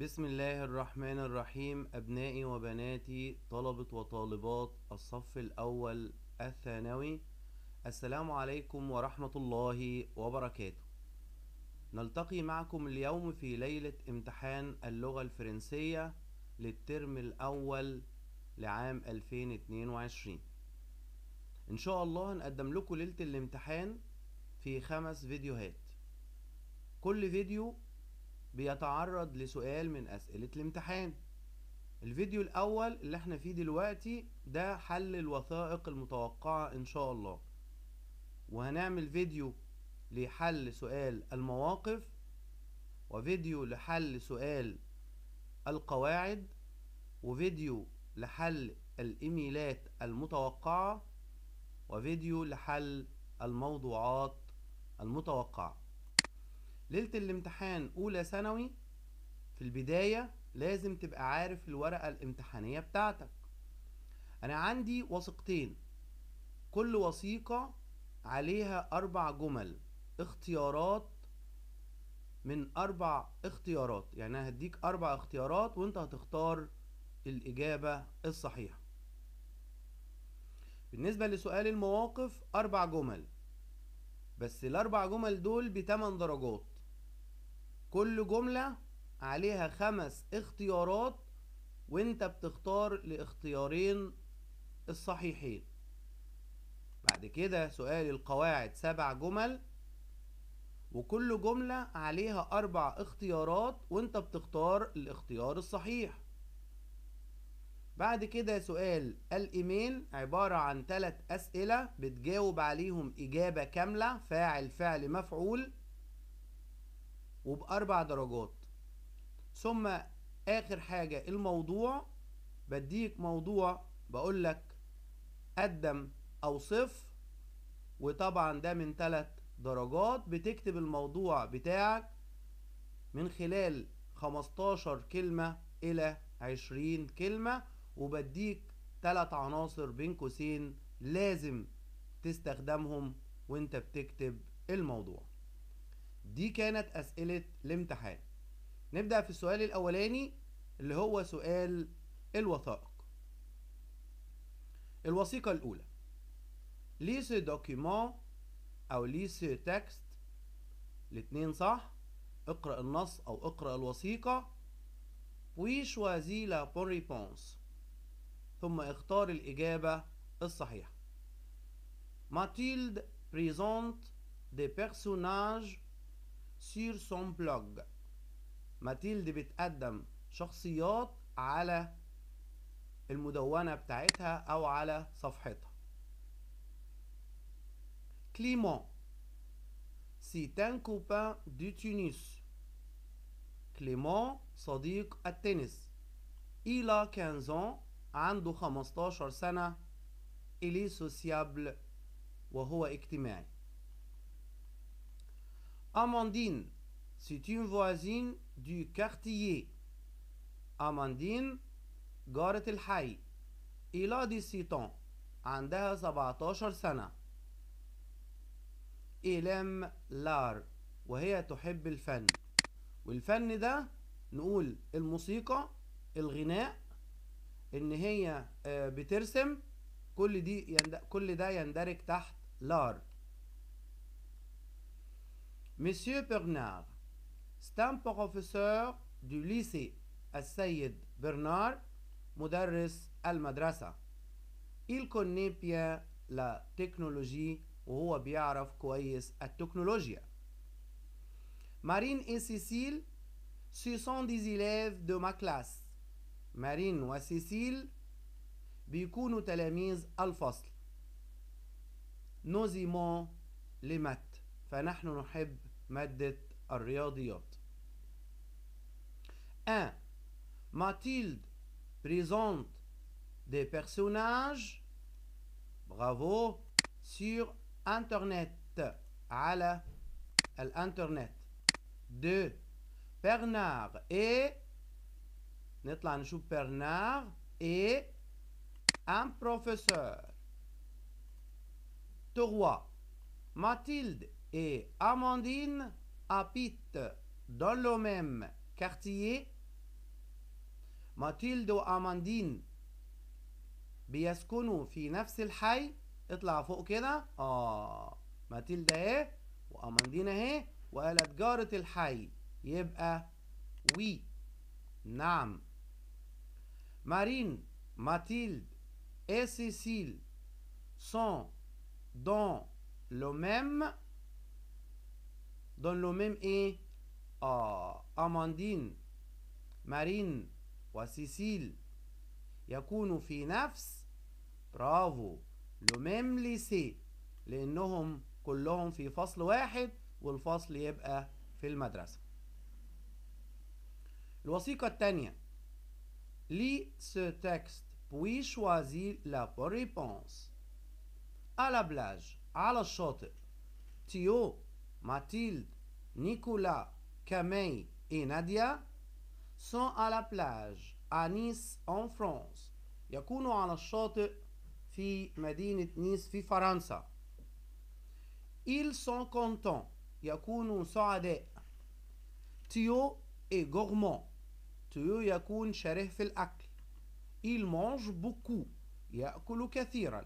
بسم الله الرحمن الرحيم أبنائي وبناتي طلبة وطالبات الصف الأول الثانوي السلام عليكم ورحمة الله وبركاته نلتقي معكم اليوم في ليلة امتحان اللغة الفرنسية للترم الأول لعام 2022 إن شاء الله هنقدم لكم ليلة الامتحان في خمس فيديوهات كل فيديو بيتعرض لسؤال من أسئلة الامتحان الفيديو الأول اللي احنا فيه دلوقتي ده حل الوثائق المتوقعة إن شاء الله وهنعمل فيديو لحل سؤال المواقف وفيديو لحل سؤال القواعد وفيديو لحل الإيميلات المتوقعة وفيديو لحل الموضوعات المتوقعه ليله الامتحان اولى ثانوي في البدايه لازم تبقى عارف الورقه الامتحانيه بتاعتك انا عندي وثيقتين كل وثيقه عليها اربع جمل اختيارات من اربع اختيارات يعني انا هديك اربع اختيارات وانت هتختار الاجابه الصحيحه بالنسبه لسؤال المواقف اربع جمل بس الاربع جمل دول بتمن درجات كل جملة عليها خمس اختيارات وانت بتختار لاختيارين الصحيحين بعد كده سؤال القواعد سبع جمل وكل جملة عليها أربع اختيارات وانت بتختار الاختيار الصحيح بعد كده سؤال الإيميل عبارة عن ثلاث أسئلة بتجاوب عليهم إجابة كاملة فاعل فعل مفعول وبأربع درجات ثم آخر حاجة الموضوع بديك موضوع بقولك قدم أو صفر وطبعا ده من ثلاث درجات بتكتب الموضوع بتاعك من خلال 15 كلمة إلى 20 كلمة وبديك ثلاث عناصر بين قوسين لازم تستخدمهم وانت بتكتب الموضوع دي كانت أسئلة الامتحان نبدأ في السؤال الأولاني اللي هو سؤال الوثائق الوثيقة الأولى ليس دوكيمون أو ليس تكست الاتنين صح اقرأ النص أو اقرأ الوثيقة ويشوازي لا بون ريبونس ثم اختار الإجابة الصحيحة ماتيلد بريزونت دي بيرسوناج سير سون بلوج ماتيلد بتقدم شخصيات على المدونة بتاعتها أو على صفحتها كليمون سي سيتان كوبان دي تونس كليمون صديق التنس إلى كانزون عنده خمستاشر سنة إلي سوسيابل وهو اجتماعي Amandine, c'est une voisine du quartier. Amandine, el hay. Il a 17 ans. عندها 17 سنة. إيلام لار وهي تحب الفن. والفن ده نقول الموسيقى الغناء ان هي بترسم كل دي يند... كل ده يندرج تحت لار Monsieur Bernard, c'est un professeur du lycée السيد برنار مدرس المدرسة. Il connaît bien la technologie وهو بيعرف كويس التكنولوجيا. Marine et Cécile, ce sont des élèves de ma classe. Marine مارين وسيسيل بيكونوا تلاميذ الفصل. Nous aimons les maths. فنحن نحب 1. Mathilde présente des personnages bravo sur internet على internet 2. Pernard et نطلع Pernard Bernard et un professeur 3. Mathilde et Amandine habite dans le même quartier. Mathilde ou Amandine, bien-aimé, il y a une Il y a une autre Mathilde est, ou Amandine est, ou elle est encore dans le même quartier. Oui. Oui. Oui. Marine, Mathilde et Cécile sont dans le même quartier. dans le même et آه أماندين مارين وسيسيل يكونوا في نفس برافو لو ميم ليسي لأنهم كلهم في فصل واحد والفصل يبقى في المدرسة الوثيقة الثانية لي سو تكست بوي شوازي لا ريبونس على بلاج على الشاطئ تيو Mathilde, Nicolas, Camille et Nadia sont à la plage à Nice en France. يكونوا على الشاطئ في مدينة نيس في فرنسا. Ils sont contents. يكونوا سعداء. Théo est gourmand. Théo يكون شره في الأكل. Il mange beaucoup. يأكل كثيرا.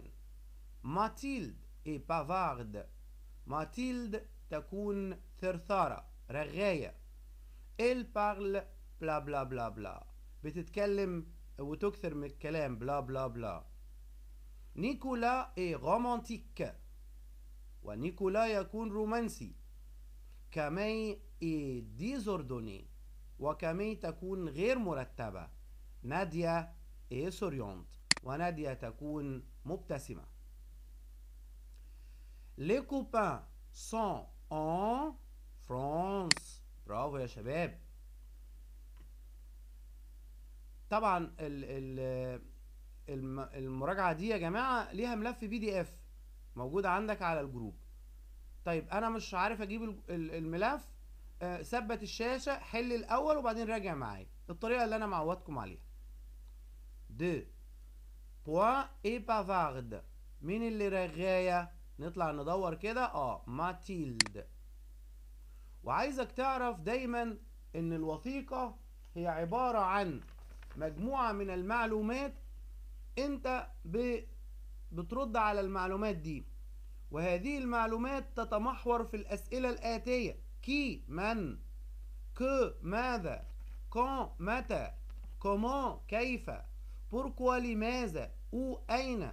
Mathilde est bavarde. Mathilde تكون ثرثارة رغاية إل بارل بلا بلا بلا بلا بتتكلم وتكثر من الكلام بلا بلا بلا نيكولا اي رومانتيك ونيكولا يكون رومانسي كامي اي ديزوردوني وكامي تكون غير مرتبة ناديا اي سوريونت وناديا تكون مبتسمة Les copains sont en آه، France برافو يا شباب طبعا ال ال المراجعه دي يا جماعه ليها ملف بي دي اف موجود عندك على الجروب طيب انا مش عارف اجيب الملف آه، ثبت الشاشه حل الاول وبعدين راجع معايا الطريقه اللي انا معودكم عليها دو بوان اي بافارد مين اللي رغايه نطلع ندور كده اه ماتيلد وعايزك تعرف دايما ان الوثيقة هي عبارة عن مجموعة من المعلومات انت بترد على المعلومات دي وهذه المعلومات تتمحور في الأسئلة الآتية كي من ك ماذا كون متى كومون كيف بوركوا لماذا او اين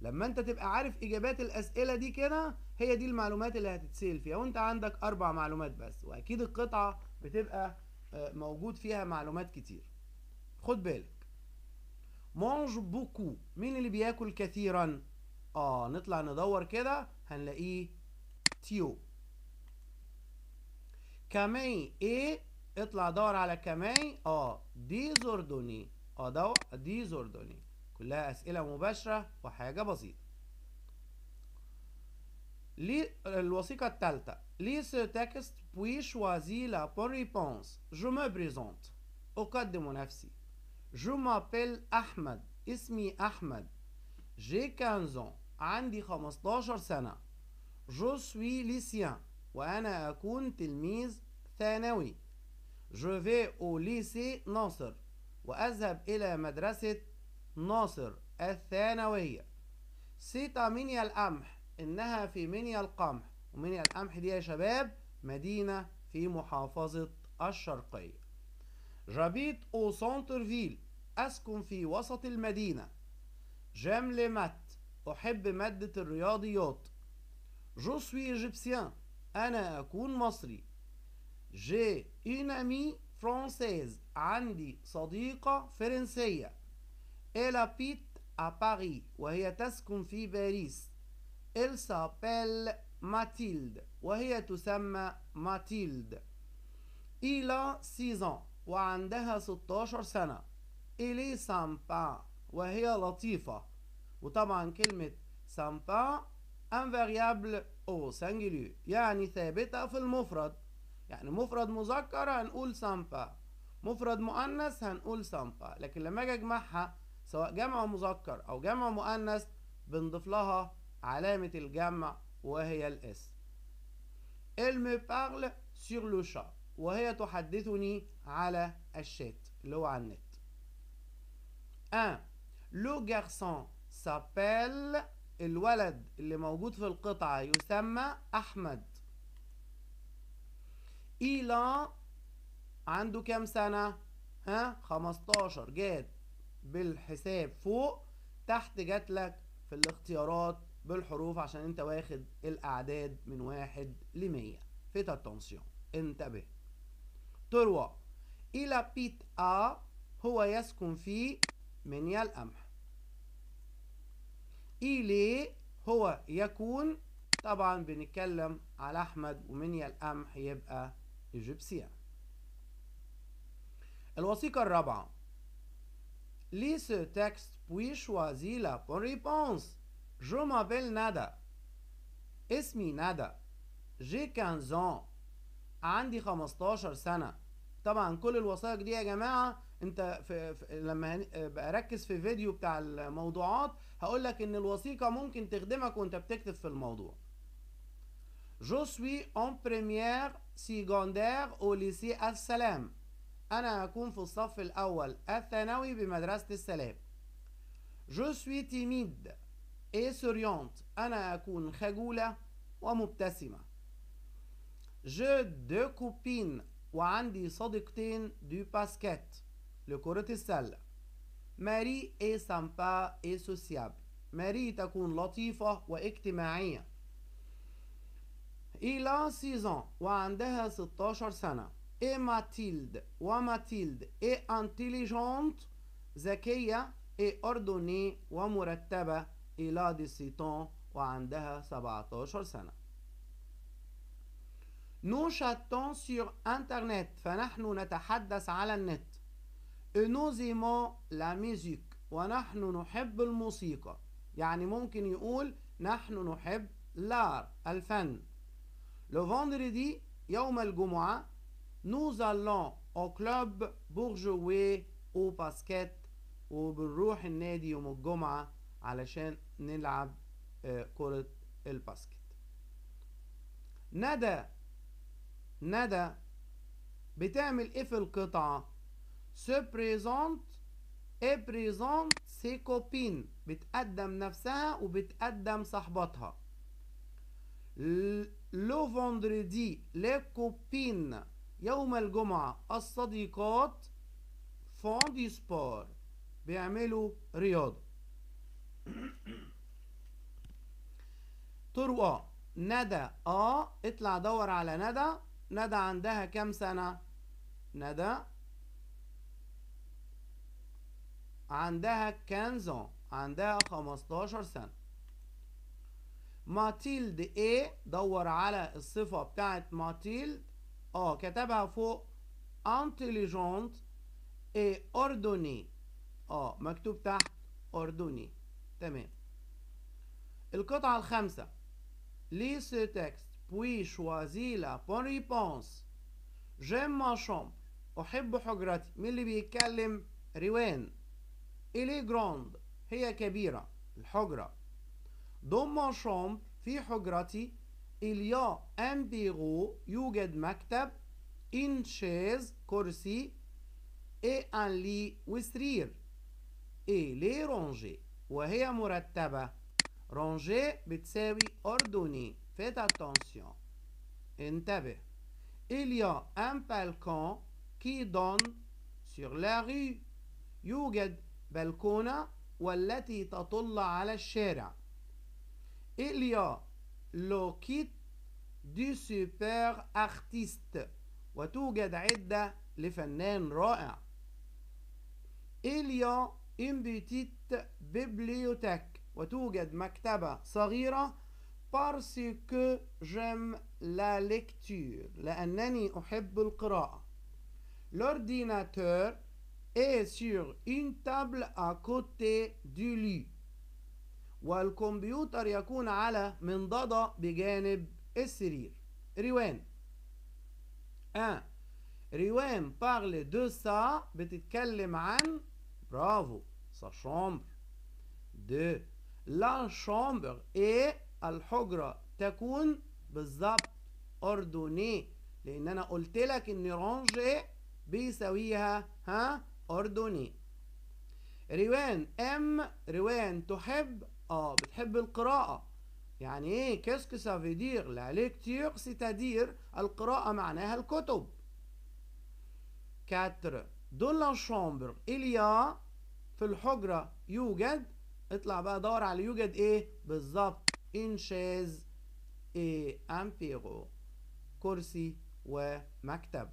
لما انت تبقى عارف اجابات الاسئله دي كده هي دي المعلومات اللي هتتسال فيها وانت عندك اربع معلومات بس واكيد القطعه بتبقى آه، موجود فيها معلومات كتير خد بالك مانج بوكو مين اللي بياكل كثيرا اه نطلع ندور كده هنلاقيه تيو كامي ايه اطلع دور على كامي اه ديزوردوني اه دو ديزوردوني كلها أسئلة مباشرة وحاجة بسيطة الوثيقة الثالثة لي سو تكست بوي شوازي لا بون ريبونس جو مو بريزونت أقدم نفسي جو مابيل أحمد اسمي أحمد جي كانزون عندي 15 سنة جو سوي ليسيان وأنا أكون تلميذ ثانوي جو في أو ليسي ناصر وأذهب إلى مدرسة ناصر الثانوية سيتا منيا القمح إنها في منيا القمح ومنيا القمح دي يا شباب مدينة في محافظة الشرقية جابيت أو سونترفيل أسكن في وسط المدينة جامل مات أحب مادة الرياضيات جو سوي إيجيبسيان أنا أكون مصري جي إينامي فرانسيز عندي صديقة فرنسية Elle habite à Paris وهي تسكن في باريس. Elle s'appelle Mathilde وهي تسمى ماتيلد. Il a 6 ans وعندها 16 سنة. Il est sympa وهي لطيفة. وطبعا كلمة sympa invariable او singulier يعني ثابتة في المفرد. يعني مفرد مذكر هنقول سامبا مفرد مؤنث هنقول سامبا لكن لما اجي اجمعها سواء جمع مذكر أو جمع مؤنث بنضيف لها علامة الجمع وهي الاس. إل مي parle sur لو شا وهي تحدثني على الشات اللي هو على النت. ان لو garçon s'appelle الولد اللي موجود في القطعة يسمى أحمد. إيلان عنده كام سنة؟ ها؟ 15 جاد بالحساب فوق تحت جات لك في الاختيارات بالحروف عشان انت واخد الاعداد من واحد لمية فيت التنسيون انتبه تروى إلى بيت أ هو يسكن في منيا القمح إلي هو يكون طبعا بنتكلم على أحمد ومنيا القمح يبقى إيجيبسيان الوثيقة الرابعة Lis ce texte puis choisis la bonne réponse. Je m'appelle Nada. اسمي نادا. j'ai 15 ans. عندي 15 سنة. طبعا كل الوثائق دي يا جماعة انت في, في لما بركز في فيديو بتاع الموضوعات هقول لك ان الوثيقة ممكن تخدمك وانت بتكتب في الموضوع. Je suis en première secondaire au lycée السلام. أنا أكون في الصف الأول الثانوي بمدرسة السلام Je suis timide et souriante أنا أكون خجولة ومبتسمة Je deux copines وعندي صديقتين دو basket لكرة السلة ماري اي سامبا اي سوسياب ماري تكون لطيفة واجتماعية إلى سيزون وعندها 16 سنة et Mathilde وماتيلد et intelligente ذكية et ordonnée ومرتبة et لا 17 وعندها 17 سنة Nous chatons sur Internet فنحن نتحدث على النت et nous aimons la musique ونحن نحب الموسيقى يعني ممكن يقول نحن نحب l'art الفن Le vendredi يوم الجمعة nous allons au club pour jouer au basket وبنروح النادي يوم الجمعة علشان نلعب كرة الباسكت ندى ندى بتعمل ايه في القطعة se présente et présente ses copines بتقدم نفسها وبتقدم صاحبتها le vendredi les copines يوم الجمعة الصديقات فوندي سبار بيعملوا رياضة تروى ندى اه اطلع دور على ندى ندى عندها كام سنة ندى عندها كانزون عندها 15 سنة ماتيلد ايه دور على الصفة بتاعت ماتيلد اه كتبها فوق intelligent اي اردني اه مكتوب تحت اردني تمام القطعة الخامسة لي سو تكست بوي شوازي لا بون ريبونس جيم ما chambre أحب حجرتي مين اللي بيتكلم روان إلي جروند هي كبيرة الحجرة دون ما شامبر في حجرتي il y a un bureau يوجد مكتب une chaise كرسي et un lit وسرير et les rangées وهي مرتبة rangée بتساوي ordonnée faites attention انتبه il y a un balcon qui donne sur la rue يوجد بلكونة والتي تطل على الشارع il y a le kit du super artiste Il y a une petite bibliothèque parce que j'aime la lecture L'ordinateur est sur une table à côté du lit والكمبيوتر يكون على منضدة بجانب السرير ريوان آه. ريوان بارل دو سا بتتكلم عن برافو سا شامبر دو لا شامبر ايه الحجرة تكون بالظبط اردوني لان انا قلت لك ان رانجي إيه بيساويها ها اردوني روان ام روان تحب اه بتحب القراءة يعني ايه كيسك سافيدير لا ليكتير ستادير القراءة معناها الكتب 4 دو لا شامبر اليا في الحجرة يوجد اطلع بقى دور على يوجد ايه بالظبط انشاز ايه امبيرو كرسي ومكتب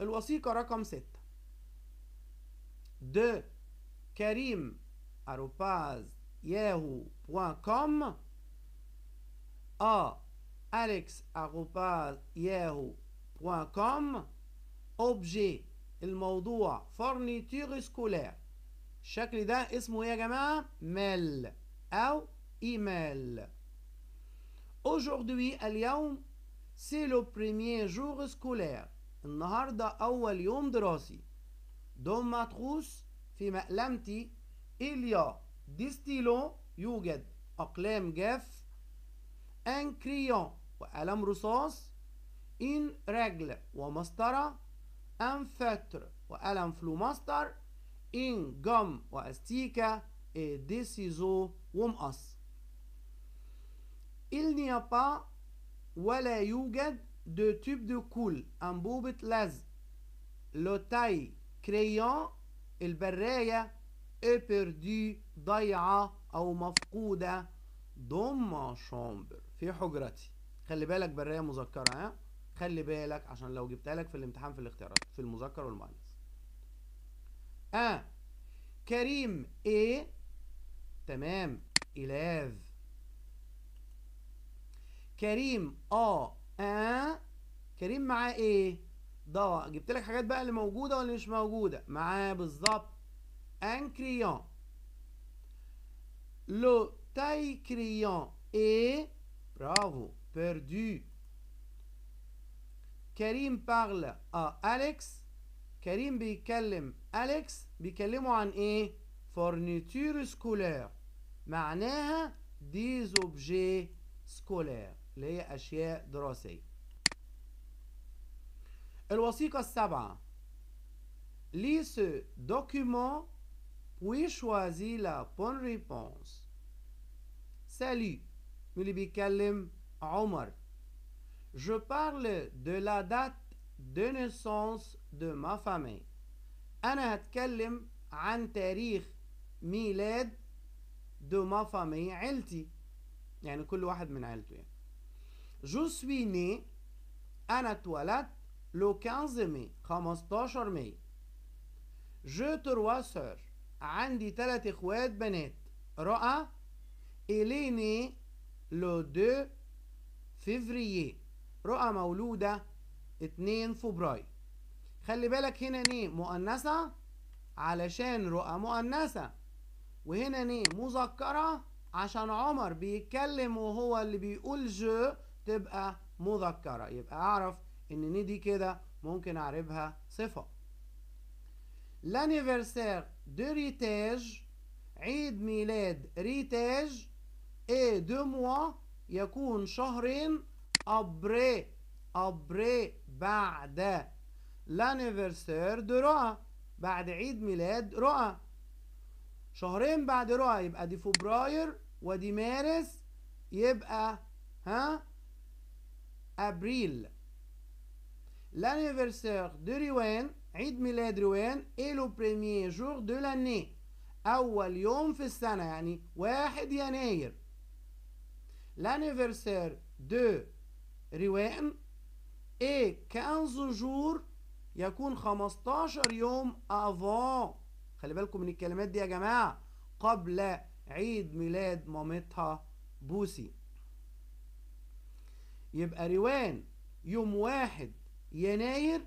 الوثيقة رقم ستة دو كريم أروباز yahoo.com à alex.yahoo.com Objet, le mot fourniture scolaire. Chaque lidan est ce mail ou email. Aujourd'hui, c'est le premier jour scolaire. النهاردة أول يوم دراسي دوم trousse في مقلمتي إليا ديستيلو يوجد أقلام جاف أن كريون وقلم رصاص إن رجل ومسطرة أن فتر وقلم فلوماستر إن جم وأستيكة دي سيزو ومقص إل نيابا ولا يوجد دو تيب دو كول أنبوبة لزق لوتاي كريون البراية ايبردي دي أو مفقودة دوم شامبر في حجرتي خلي بالك برية مذكرة ها خلي بالك عشان لو جبتها لك في الامتحان في الاختيارات في المذكر والمؤنث آه كريم ايه تمام الاف كريم آ آه. كريم معاه إيه؟ ضوء جبت لك حاجات بقى اللي موجودة واللي مش موجودة معاه بالظبط un crayon. Le taille crayon est, bravo, perdu. Karim parle à Alex. Karim bikalim Alex bikalimu an fournitures fourniture scolaire. معناها des objets scolaires. اللي هي أشياء دراسية. ça 7 Lis ce document puis choisis la bonne réponse. Salut, Mulibikallim Omar. Je parle de la date de naissance de ma famille. أنا هتكلم عن تاريخ ميلاد de ma famille عيلتي يعني كل واحد من عيلته يعني. Je suis né أنا اتولدت le 15 mai 15 mai. Je trois sœurs. عندي ثلاث اخوات بنات رؤى إليني لو دو فيفريي رؤى مولودة 2 فبراير خلي بالك هنا نيه مؤنثة علشان رؤى مؤنثة وهنا نيه مذكرة عشان عمر بيتكلم وهو اللي بيقول جو تبقى مذكرة يبقى أعرف إن نيه دي كده ممكن أعربها صفة l'anniversaire de ريتاج عيد ميلاد ريتاج et deux mois يكون شهرين après après بعد l'anniversaire de رؤى بعد عيد ميلاد رؤى شهرين بعد رؤى يبقى دي فبراير ودي مارس يبقى ها ابريل l'anniversaire de ريوان عيد ميلاد روان إلو لو بريمير جور دو لاني اول يوم في السنه يعني واحد يناير لانيفرسير دو روان إي كانز جور يكون 15 يوم افون خلي بالكم من الكلمات دي يا جماعه قبل عيد ميلاد مامتها بوسي يبقى روان يوم واحد يناير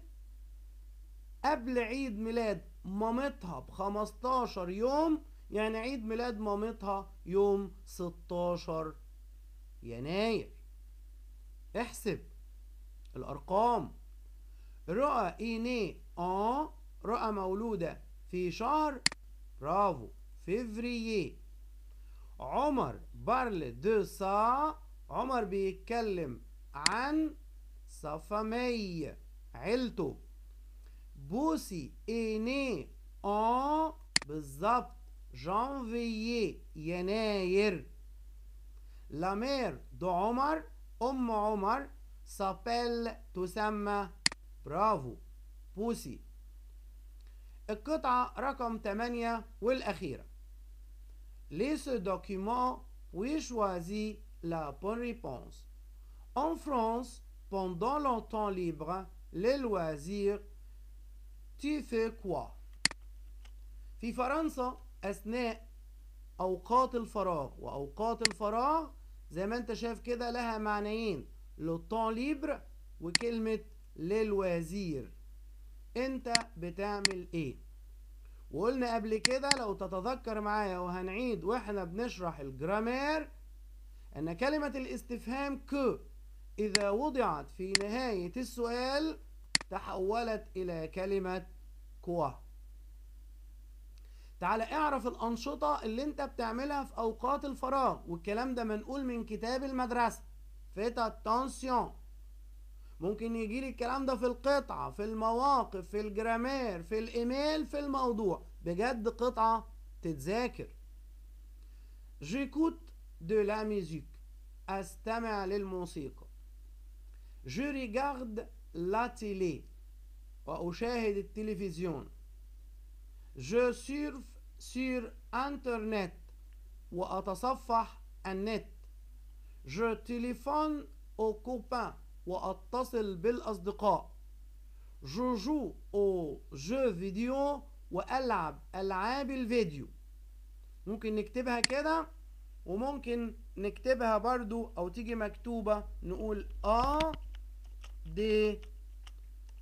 قبل عيد ميلاد مامتها ب 15 يوم يعني عيد ميلاد مامتها يوم 16 يناير احسب الأرقام رؤى إيني آه رؤى مولودة في شهر برافو فيفريي عمر بارل دو سا عمر بيتكلم عن صفمي عيلته Boussi est né en janvier, Yenayir. La mère d'Omar, Om Omar, s'appelle Toussama. Bravo, Boussi. Écoute Rakom Tamania ou l'Akhira. Lis ce document oui choisis la bonne réponse. En France, pendant longtemps libre, les loisirs تيفيكوا في فرنسا أثناء أوقات الفراغ وأوقات الفراغ زي ما أنت شايف كده لها معنيين لو طون ليبر وكلمة للوزير أنت بتعمل إيه؟ وقلنا قبل كده لو تتذكر معايا وهنعيد واحنا بنشرح الجرامير أن كلمة الاستفهام ك إذا وضعت في نهاية السؤال تحولت إلى كلمة كوا تعالى اعرف الأنشطة اللي انت بتعملها في أوقات الفراغ والكلام ده منقول من كتاب المدرسة فيتا تانسيون ممكن يجي لي الكلام ده في القطعة في المواقف في الجرامير في الإيميل في الموضوع بجد قطعة تتذاكر جيكوت دو لا ميزيك أستمع للموسيقى Je regarde la تيلي وأشاهد التلفزيون je سيرف sur internet وأتصفح النت je téléphone aux copains وأتصل بالأصدقاء je joue aux jeux vidéo وألعب ألعاب الفيديو ممكن نكتبها كده وممكن نكتبها برضو أو تيجي مكتوبة نقول آه دي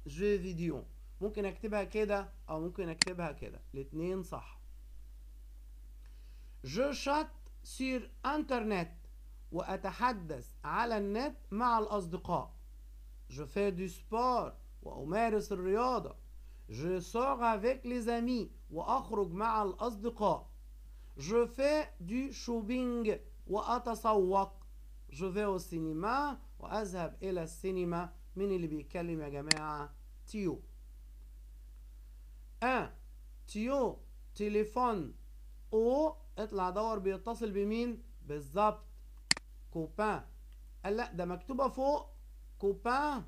جو فيديو ممكن اكتبها كده او ممكن اكتبها كده الاتنين صح جو شات سير انترنت واتحدث على النت مع الاصدقاء جو في دي سبور وامارس الرياضه جو سور افيك لي زامي واخرج مع الاصدقاء جو في دي شوبينج واتسوق جو في السينما واذهب الى السينما مين اللي بيتكلم يا جماعة تيو أ آه، تيو تليفون أو اطلع دور بيتصل بمين بالظبط كوبان قال لا ده مكتوبة فوق كوبان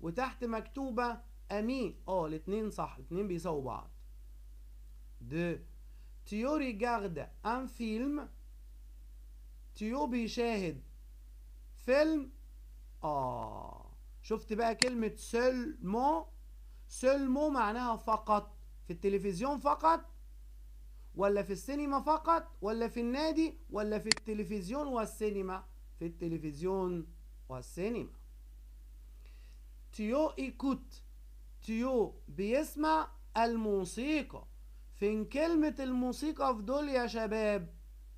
وتحت مكتوبة أمي اه الاتنين صح الاتنين بيساووا بعض دو تيو ريجارد ان فيلم تيو بيشاهد فيلم اه شفت بقى كلمة سلمو سلمو معناها فقط في التلفزيون فقط ولا في السينما فقط ولا في النادي ولا في التلفزيون والسينما في التلفزيون والسينما تيو إيكوت تيو بيسمع الموسيقى فين كلمة الموسيقى في دول يا شباب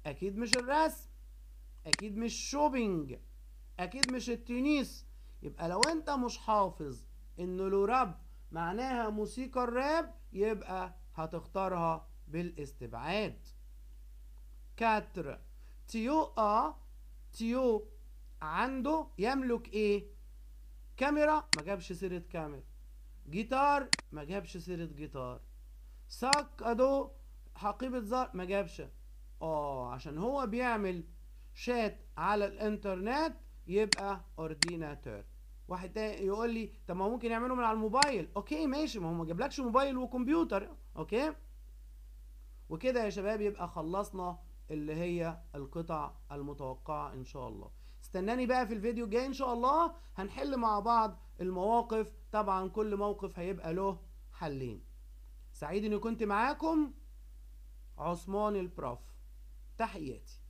أكيد مش الرسم أكيد مش شوبينج أكيد مش التنس يبقى لو انت مش حافظ ان له راب معناها موسيقى الراب يبقى هتختارها بالاستبعاد كاتر تيو اه تيو عنده يملك ايه كاميرا ما جابش سيرة كاميرا جيتار ما جابش سيرة جيتار ساك ادو حقيبة زر ما جابش اه عشان هو بيعمل شات على الانترنت يبقى اورديناتور واحد تاني يقول لي طب ما ممكن يعملوا من على الموبايل اوكي ماشي ما هو ما جابلكش موبايل وكمبيوتر اوكي وكده يا شباب يبقى خلصنا اللي هي القطع المتوقعه ان شاء الله استناني بقى في الفيديو الجاي ان شاء الله هنحل مع بعض المواقف طبعا كل موقف هيبقى له حلين سعيد اني كنت معاكم عثمان البروف تحياتي